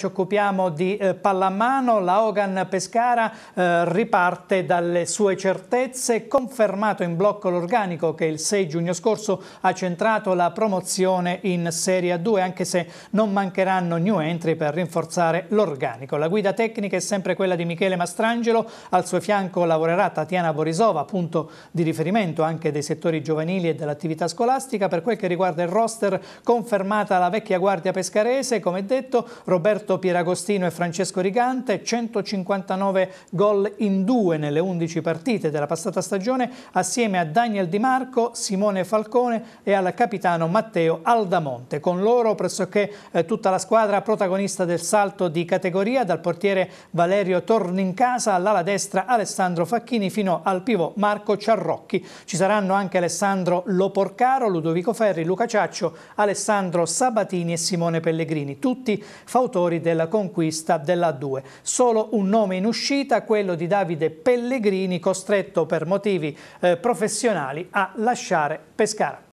Ci occupiamo di eh, pallamano, la Hogan Pescara eh, riparte dalle sue certezze, confermato in blocco l'organico che il 6 giugno scorso ha centrato la promozione in Serie 2 anche se non mancheranno new entry per rinforzare l'organico. La guida tecnica è sempre quella di Michele Mastrangelo, al suo fianco lavorerà Tatiana Borisova, punto di riferimento anche dei settori giovanili e dell'attività scolastica. Per quel che riguarda il roster confermata la vecchia guardia pescarese, come detto Roberto Roberto Pieragostino e Francesco Rigante, 159 gol in due nelle 11 partite della passata stagione assieme a Daniel Di Marco, Simone Falcone e al capitano Matteo Aldamonte. Con loro pressoché eh, tutta la squadra protagonista del salto di categoria dal portiere Valerio Tornincasa all'ala destra Alessandro Facchini fino al pivot Marco Ciarrocchi. Ci saranno anche Alessandro Loporcaro, Ludovico Ferri, Luca Ciaccio, Alessandro Sabatini e Simone Pellegrini, tutti fautori della conquista della 2. Solo un nome in uscita, quello di Davide Pellegrini, costretto per motivi eh, professionali a lasciare Pescara.